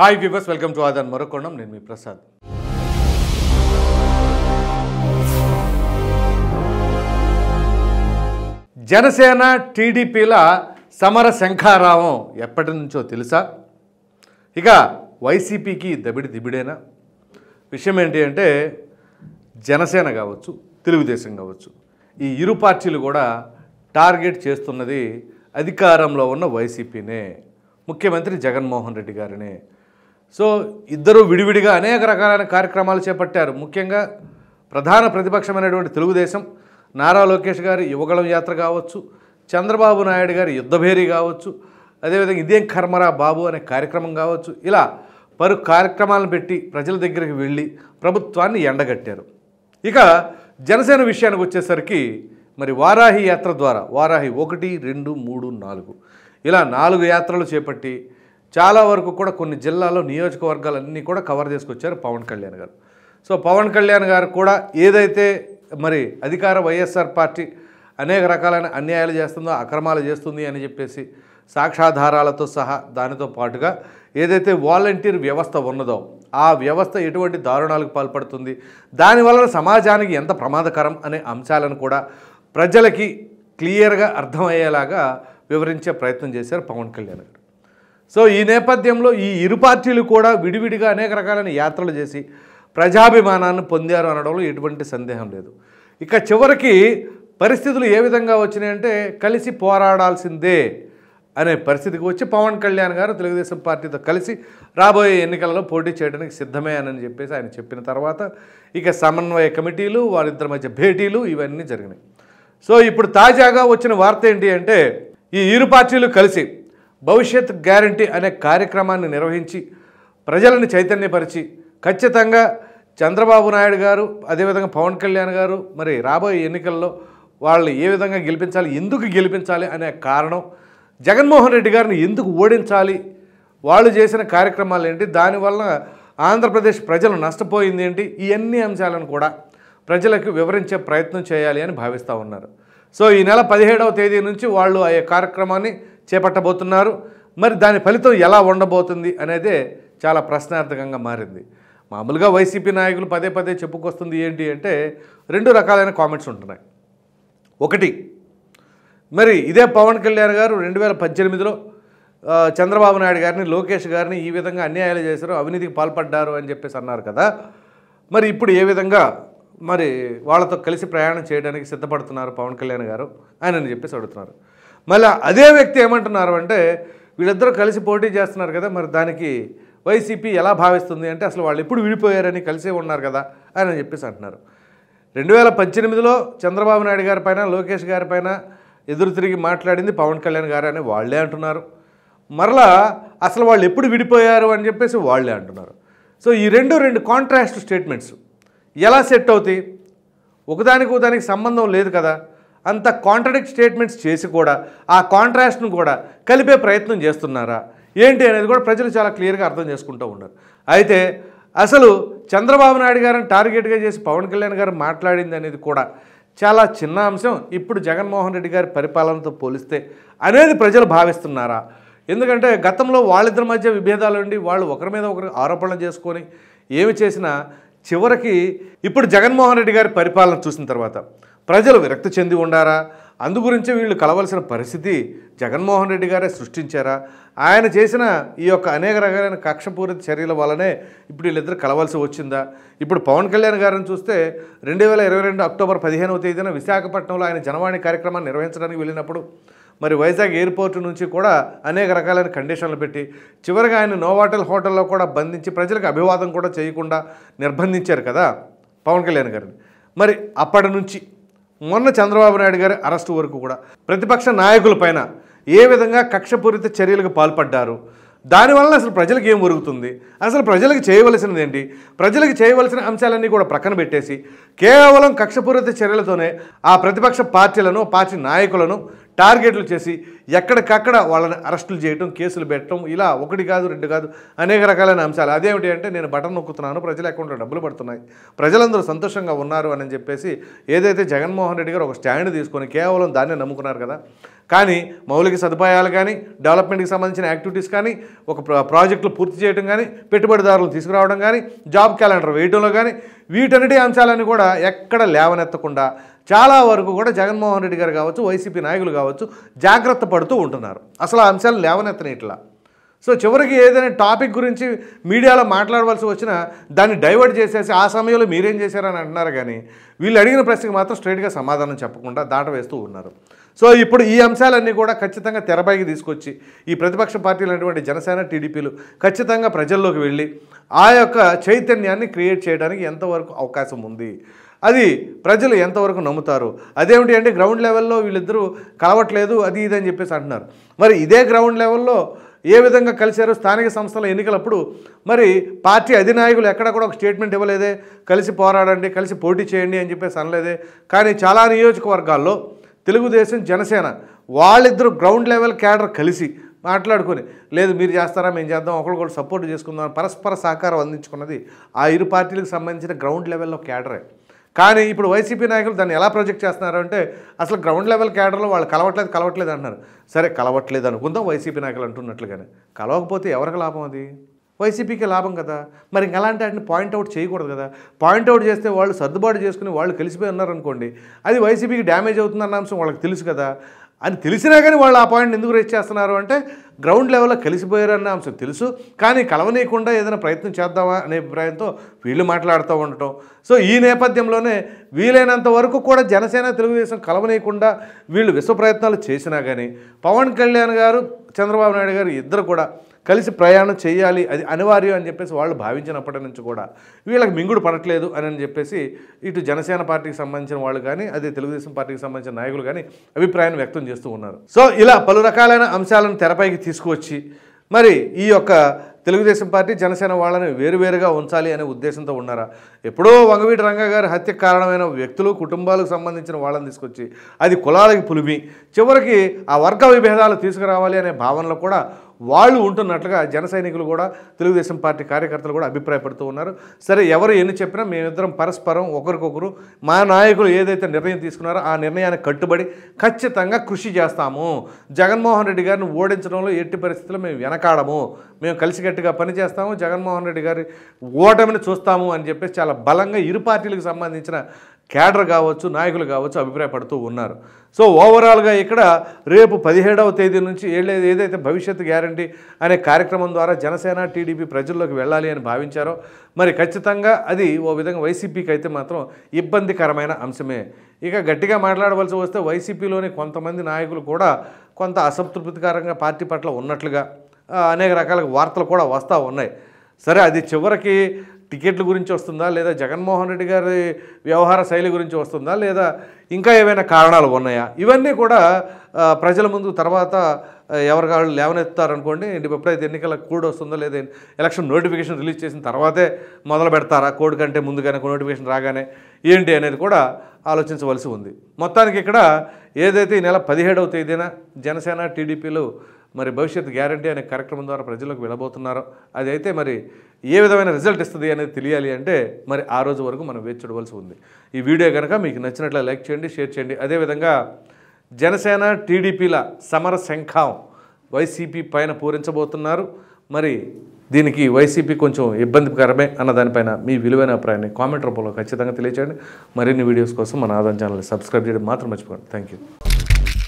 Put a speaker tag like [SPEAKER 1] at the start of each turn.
[SPEAKER 1] hi viewers welcome to ఆదాన్ మరొకొండం నేను మీ ప్రసాద్ జనసేన టీడీపీల సమర శంఖారావం ఎప్పటి నుంచో తెలుసా ఇక వైసీపీకి దబిడి దిబిడేనా విషయం ఏంటి అంటే జనసేన కావచ్చు తెలుగుదేశం కావచ్చు ఈ ఇరు పార్టీలు కూడా టార్గెట్ చేస్తున్నది అధికారంలో ఉన్న వైసీపీనే ముఖ్యమంత్రి జగన్మోహన్ రెడ్డి గారినే సో ఇద్దరు విడివిడిగా అనేక రకాలైన కార్యక్రమాలు చేపట్టారు ముఖ్యంగా ప్రధాన ప్రతిపక్షమైనటువంటి తెలుగుదేశం నారా లోకేష్ గారి యువగళం యాత్ర కావచ్చు చంద్రబాబు నాయుడు గారి యుద్ధభేరి కావచ్చు అదేవిధంగా ఇదేం కర్మరా బాబు అనే కార్యక్రమం కావచ్చు ఇలా పరు కార్యక్రమాలను పెట్టి ప్రజల దగ్గరికి వెళ్ళి ప్రభుత్వాన్ని ఎండగట్టారు ఇక జనసేన విషయానికి వచ్చేసరికి మరి వారాహి యాత్ర ద్వారా వారాహి ఒకటి రెండు మూడు నాలుగు ఇలా నాలుగు యాత్రలు చేపట్టి చాలా వరకు కూడా కొన్ని జిల్లాలో నియోజకవర్గాలన్నీ కూడా కవర్ చేసుకొచ్చారు పవన్ కళ్యాణ్ గారు సో పవన్ కళ్యాణ్ గారు కూడా ఏదైతే మరి అధికార వైఎస్ఆర్ పార్టీ అనేక రకాలైన అన్యాయాలు చేస్తుందో అక్రమాలు చేస్తుంది అని చెప్పేసి సాక్షాధారాలతో సహా దానితో పాటుగా ఏదైతే వాలంటీర్ వ్యవస్థ ఉన్నదో ఆ వ్యవస్థ ఎటువంటి దారుణాలకు పాల్పడుతుంది దానివల్ల సమాజానికి ఎంత ప్రమాదకరం అనే అంశాలను కూడా ప్రజలకి క్లియర్గా అర్థమయ్యేలాగా వివరించే ప్రయత్నం చేశారు పవన్ కళ్యాణ్ గారు సో ఈ నేపథ్యంలో ఈ ఇరు పార్టీలు కూడా విడివిడిగా అనేక రకాలైన యాత్రలు చేసి ప్రజాభిమానాన్ని పొందారు అనడంలో ఎటువంటి సందేహం లేదు ఇక చివరికి పరిస్థితులు ఏ విధంగా వచ్చినాయంటే కలిసి పోరాడాల్సిందే అనే పరిస్థితికి వచ్చి పవన్ కళ్యాణ్ గారు తెలుగుదేశం పార్టీతో కలిసి రాబోయే ఎన్నికలలో పోటీ చేయడానికి సిద్ధమే అని చెప్పేసి ఆయన చెప్పిన తర్వాత ఇక సమన్వయ కమిటీలు వారిద్దరి మధ్య భేటీలు ఇవన్నీ జరిగినాయి సో ఇప్పుడు తాజాగా వచ్చిన వార్త ఏంటి అంటే ఈ ఇరు పార్టీలు కలిసి భవిష్యత్ గ్యారంటీ అనే కార్యక్రమాన్ని నిర్వహించి ప్రజలను చైతన్యపరిచి ఖచ్చితంగా చంద్రబాబు నాయుడు గారు అదేవిధంగా పవన్ కళ్యాణ్ గారు మరి రాబోయే ఎన్నికల్లో వాళ్ళని ఏ విధంగా గెలిపించాలి ఎందుకు గెలిపించాలి అనే కారణం జగన్మోహన్ రెడ్డి గారిని ఎందుకు ఓడించాలి వాళ్ళు చేసిన కార్యక్రమాలు ఏంటి దానివల్ల ఆంధ్రప్రదేశ్ ప్రజలు నష్టపోయింది ఏంటి ఇవన్నీ అంశాలను కూడా ప్రజలకు వివరించే ప్రయత్నం చేయాలి అని భావిస్తూ ఉన్నారు సో ఈ నెల పదిహేడవ తేదీ నుంచి వాళ్ళు ఆ కార్యక్రమాన్ని చేపట్టబోతున్నారు మరి దాని ఫలితం ఎలా ఉండబోతుంది అనేదే చాలా ప్రశ్నార్థకంగా మారింది మామూలుగా వైసీపీ నాయకులు పదే పదే చెప్పుకొస్తుంది ఏంటి అంటే రెండు రకాలైన కామెంట్స్ ఉంటున్నాయి ఒకటి మరి ఇదే పవన్ కళ్యాణ్ గారు రెండు వేల పద్దెనిమిదిలో చంద్రబాబు నాయుడు గారిని లోకేష్ గారిని ఈ విధంగా అన్యాయాలు చేశారు అవినీతికి పాల్పడ్డారు అని చెప్పేసి అన్నారు కదా మరి ఇప్పుడు ఏ విధంగా మరి వాళ్ళతో కలిసి ప్రయాణం చేయడానికి సిద్ధపడుతున్నారు పవన్ కళ్యాణ్ గారు అని చెప్పేసి అడుగుతున్నారు మళ్ళీ అదే వ్యక్తి ఏమంటున్నారు అంటే వీళ్ళిద్దరూ కలిసి పోటీ చేస్తున్నారు కదా మరి దానికి వైసీపీ ఎలా భావిస్తుంది అంటే అసలు వాళ్ళు ఎప్పుడు విడిపోయారని కలిసే ఉన్నారు కదా అని చెప్పేసి అంటున్నారు రెండు వేల పద్దెనిమిదిలో చంద్రబాబు నాయుడు గారిపైన లోకేష్ గారి పైన ఎదురు తిరిగి మాట్లాడింది పవన్ కళ్యాణ్ గారు అని వాళ్లే అంటున్నారు మరలా అసలు వాళ్ళు ఎప్పుడు విడిపోయారు అని చెప్పేసి వాళ్లే అంటున్నారు సో ఈ రెండు రెండు కాంట్రాస్ట్ స్టేట్మెంట్స్ ఎలా సెట్ అవుతాయి ఒకదానికి ఒకదానికి సంబంధం లేదు కదా అంత కాంట్రడిక్ట్ స్టేట్మెంట్స్ చేసి కూడా ఆ కాంట్రాస్ట్ను కూడా కలిపే ప్రయత్నం చేస్తున్నారా ఏంటి అనేది కూడా ప్రజలు చాలా క్లియర్గా అర్థం చేసుకుంటూ ఉన్నారు అయితే అసలు చంద్రబాబు నాయుడు గారిని టార్గెట్గా చేసి పవన్ కళ్యాణ్ గారు మాట్లాడింది అనేది కూడా చాలా చిన్న అంశం ఇప్పుడు జగన్మోహన్ రెడ్డి గారి పరిపాలనతో పోలిస్తే అనేది ప్రజలు భావిస్తున్నారా ఎందుకంటే గతంలో వాళ్ళిద్దరి మధ్య విభేదాలు ఉండి వాళ్ళు ఒకరి మీద ఒకరు ఆరోపణలు చేసుకొని ఏమి చేసినా చివరికి ఇప్పుడు జగన్మోహన్ రెడ్డి గారి పరిపాలన చూసిన తర్వాత ప్రజలు విరక్తి చెంది ఉండారా అందు గురించి వీళ్ళు కలవలసిన పరిస్థితి జగన్మోహన్ రెడ్డి గారే సృష్టించారా ఆయన చేసిన ఈ యొక్క అనేక రకాలైన కక్షపూరిత చర్యల వల్లనే ఇప్పుడు వీళ్ళిద్దరు కలవాల్సి వచ్చిందా ఇప్పుడు పవన్ కళ్యాణ్ గారిని చూస్తే రెండు వేల ఇరవై రెండు అక్టోబర్ పదిహేనవ తేదీన విశాఖపట్నంలో ఆయన జనవాణి కార్యక్రమాన్ని నిర్వహించడానికి వెళ్ళినప్పుడు మరి వైజాగ్ ఎయిర్పోర్ట్ నుంచి కూడా అనేక రకాలైన కండిషన్లు పెట్టి చివరిగా ఆయన నోవాటల్ హోటల్లో కూడా బంధించి ప్రజలకు అభివాదం కూడా చేయకుండా నిర్బంధించారు కదా పవన్ కళ్యాణ్ గారిని మరి అప్పటి నుంచి మొన్న చంద్రబాబు నాయుడు గారి అరెస్టు వరకు కూడా ప్రతిపక్ష నాయకులపైన ఏ విధంగా కక్షపూరిత చర్యలకు పాల్పడ్డారు దానివల్ల అసలు ప్రజలకు ఏం ఒరుగుతుంది అసలు ప్రజలకు చేయవలసినది ఏంటి ప్రజలకు చేయవలసిన అంశాలన్నీ కూడా ప్రక్కన పెట్టేసి కేవలం కక్షపూరిత చర్యలతోనే ఆ ప్రతిపక్ష పార్టీలను పార్టీ నాయకులను టార్గెట్లు చేసి ఎక్కడికక్కడ వాళ్ళని అరెస్టులు చేయటం కేసులు పెట్టడం ఇలా ఒకటి కాదు రెండు కాదు అనేక రకాలైన అంశాలు అదేమిటి అంటే నేను బటన్ నొక్కుతున్నాను ప్రజల అకౌంట్లో డబ్బులు పడుతున్నాయి ప్రజలందరూ సంతోషంగా ఉన్నారు అని చెప్పేసి ఏదైతే జగన్మోహన్ రెడ్డి గారు ఒక స్టాండ్ తీసుకొని కేవలం దాన్నే నమ్ముకున్నారు కదా కానీ మౌలిక సదుపాయాలు కానీ డెవలప్మెంట్కి సంబంధించిన యాక్టివిటీస్ కానీ ఒక ప్రాజెక్టులు పూర్తి చేయడం కానీ పెట్టుబడిదారులు తీసుకురావడం కానీ జాబ్ క్యాలెండర్ వేయడంలో కానీ వీటన్నిటి అంశాలను కూడా ఎక్కడ లేవనెత్తకుండా చాలా వరకు కూడా జగన్మోహన్ రెడ్డి గారు కావచ్చు వైసీపీ నాయకులు కావచ్చు జాగ్రత్త పడుతూ ఉంటున్నారు అసలు ఆ అంశాలు లేవనెత్తని ఇట్లా సో చివరికి ఏదైనా టాపిక్ గురించి మీడియాలో మాట్లాడవలసి వచ్చినా దాన్ని డైవర్ట్ చేసేసి ఆ సమయంలో మీరేం చేశారని అంటున్నారు కానీ వీళ్ళు అడిగిన ప్రశ్నకి మాత్రం స్ట్రైట్గా సమాధానం చెప్పకుండా దాట వేస్తూ ఉన్నారు సో ఇప్పుడు ఈ అంశాలన్నీ కూడా ఖచ్చితంగా తెరపైకి తీసుకొచ్చి ఈ ప్రతిపక్ష పార్టీలు అనేటువంటి జనసేన టీడీపీలు ఖచ్చితంగా ప్రజల్లోకి వెళ్ళి ఆ యొక్క చైతన్యాన్ని క్రియేట్ చేయడానికి ఎంతవరకు అవకాశం ఉంది అది ప్రజలు ఎంతవరకు నమ్ముతారు అదేమిటి అంటే గ్రౌండ్ లెవెల్లో వీళ్ళిద్దరూ కలవట్లేదు అది ఇదని చెప్పేసి అంటున్నారు మరి ఇదే గ్రౌండ్ లెవెల్లో ఏ విధంగా కలిశారు స్థానిక సంస్థల ఎన్నికలప్పుడు మరి పార్టీ అధినాయకులు ఎక్కడ కూడా ఒక స్టేట్మెంట్ ఇవ్వలేదే కలిసి పోరాడండి కలిసి పోటీ చేయండి అని చెప్పేసి అనలేదే కానీ చాలా నియోజకవర్గాల్లో తెలుగుదేశం జనసేన వాళ్ళిద్దరు గ్రౌండ్ లెవెల్ క్యాడర్ కలిసి మాట్లాడుకొని లేదు మీరు చేస్తారా మేము చేద్దాం ఒకరికొకరు సపోర్ట్ చేసుకుందాం పరస్పర సహకారం అందించుకున్నది ఆ ఇరు పార్టీలకు సంబంధించిన గ్రౌండ్ లెవెల్లో క్యాడరే కానీ ఇప్పుడు వైసీపీ నాయకులు దాన్ని ఎలా ప్రొజెక్ట్ చేస్తున్నారు అంటే అసలు గ్రౌండ్ లెవెల్ క్యాడర్లో వాళ్ళు కలవట్లేదు కలవట్లేదు అంటున్నారు సరే కలవట్లేదు అనుకుందాం వైసీపీ నాయకులు అంటున్నట్లుగానే కలవకపోతే ఎవరికి లాభం అది వైసీపీకి లాభం కదా మరి ఇంకలాంటి వాటిని పాయింట్అవుట్ చేయకూడదు కదా పాయింట్అవుట్ చేస్తే వాళ్ళు సర్దుబాటు చేసుకుని వాళ్ళు కలిసిపోయి ఉన్నారనుకోండి అది వైసీపీకి డ్యామేజ్ అవుతుందన్న అంశం వాళ్ళకి తెలుసు కదా అని తెలిసినా కానీ వాళ్ళు ఆ పాయింట్ ఎందుకు రేస్ చేస్తున్నారు అంటే గ్రౌండ్ లెవెల్లో కలిసిపోయారన్న అంశం తెలుసు కానీ కలవనీయకుండా ఏదైనా ప్రయత్నం చేద్దామా అనే అభిప్రాయంతో వీళ్ళు మాట్లాడుతూ ఉండటం సో ఈ నేపథ్యంలోనే వీలైనంత వరకు కూడా జనసేన తెలుగుదేశం కలవనీయకుండా వీళ్ళు విశ్వ ప్రయత్నాలు చేసినా కానీ పవన్ కళ్యాణ్ గారు చంద్రబాబు నాయుడు గారు ఇద్దరు కూడా కలిసి ప్రయాణం చేయాలి అది అనివార్యం అని చెప్పేసి వాళ్ళు భావించినప్పటి నుంచి కూడా వీళ్ళకి మింగుడు పడట్లేదు అని అని చెప్పేసి ఇటు జనసేన పార్టీకి సంబంధించిన వాళ్ళు కానీ అదే తెలుగుదేశం పార్టీకి సంబంధించిన నాయకులు కానీ అభిప్రాయాన్ని వ్యక్తం చేస్తూ ఉన్నారు సో ఇలా పలు రకాలైన అంశాలను తెరపైకి తీసుకువచ్చి మరి ఈ యొక్క తెలుగుదేశం పార్టీ జనసేన వాళ్ళని వేరువేరుగా ఉంచాలి అనే ఉద్దేశంతో ఉన్నారా ఎప్పుడో వంగవీటి రంగ గారి హత్య కారణమైన వ్యక్తులు కుటుంబాలకు సంబంధించిన వాళ్ళని తీసుకొచ్చి అది కులాలకి పులిమి చివరికి ఆ వర్గ విభేదాలు తీసుకురావాలి అనే భావనలో కూడా వాళ్ళు ఉంటున్నట్లుగా జన సైనికులు కూడా తెలుగుదేశం పార్టీ కార్యకర్తలు కూడా అభిప్రాయపడుతూ ఉన్నారు సరే ఎవరు ఎన్ని చెప్పినా మేమిద్దరం పరస్పరం ఒకరికొకరు మా నాయకులు ఏదైతే నిర్ణయం తీసుకున్నారో ఆ నిర్ణయానికి కట్టుబడి ఖచ్చితంగా కృషి చేస్తాము జగన్మోహన్ రెడ్డి గారిని ఓడించడంలో ఎట్టి పరిస్థితుల్లో మేము వెనకాడము మేము కలిసికట్టుగా పనిచేస్తాము జగన్మోహన్ రెడ్డి గారి ఓటమిని చూస్తాము అని చెప్పేసి చాలా బలంగా ఇరు పార్టీలకు సంబంధించిన క్యాడర్ కావచ్చు నాయకులు కావచ్చు అభిప్రాయపడుతూ ఉన్నారు సో ఓవరాల్గా ఇక్కడ రేపు పదిహేడవ తేదీ నుంచి ఏదైతే భవిష్యత్ గ్యారంటీ అనే కార్యక్రమం ద్వారా జనసేన టీడీపీ ప్రజల్లోకి వెళ్ళాలి అని భావించారో మరి ఖచ్చితంగా అది ఓ విధంగా వైసీపీకి అయితే మాత్రం ఇబ్బందికరమైన అంశమే ఇక గట్టిగా మాట్లాడవలసి వస్తే వైసీపీలోని కొంతమంది నాయకులు కూడా కొంత అసంతృప్తికరంగా పార్టీ పట్ల ఉన్నట్లుగా అనేక రకాల వార్తలు కూడా వస్తూ ఉన్నాయి సరే అది చివరికి టికెట్ల గురించి వస్తుందా లేదా జగన్మోహన్ రెడ్డి గారి వ్యవహార శైలి గురించి వస్తుందా లేదా ఇంకా ఏవైనా కారణాలు ఉన్నాయా ఇవన్నీ కూడా ప్రజల ముందు తర్వాత ఎవరి వాళ్ళు లేవనెత్తారనుకోండి ఎప్పుడైతే ఎన్నికల కోడ్ వస్తుందో లేదా ఎలక్షన్ నోటిఫికేషన్ రిలీజ్ చేసిన తర్వాతే మొదలు పెడతారా కోడ్ కంటే ముందుగానే నోటిఫికేషన్ రాగానే ఏంటి అనేది కూడా ఆలోచించవలసి ఉంది మొత్తానికి ఇక్కడ ఏదైతే ఈ నెల పదిహేడవ తేదీన జనసేన టీడీపీలు మరి భవిష్యత్ గ్యారంటీ అనే కార్యక్రమం ద్వారా ప్రజలకు అది అదైతే మరి ఏ విధమైన రిజల్ట్ ఇస్తుంది అనేది తెలియాలి అంటే మరి ఆ రోజు వరకు మనం వేచి చూడవలసి ఉంది ఈ వీడియో కనుక మీకు నచ్చినట్లు లైక్ చేయండి షేర్ చేయండి అదేవిధంగా జనసేన టీడీపీల సమర శంఖం వైసీపీ పైన పూరించబోతున్నారు మరి దీనికి వైసీపీ కొంచెం ఇబ్బందికరమే అన్న దానిపైన మీ విలువైన అభిప్రాయాన్ని కామెంట్ రూపంలో ఖచ్చితంగా తెలియచేయండి మరిన్ని వీడియోస్ కోసం మన ఆదాయం ఛానల్ని సబ్స్క్రైబ్ చేయడం మాత్రం మర్చిపోకండి థ్యాంక్ యూ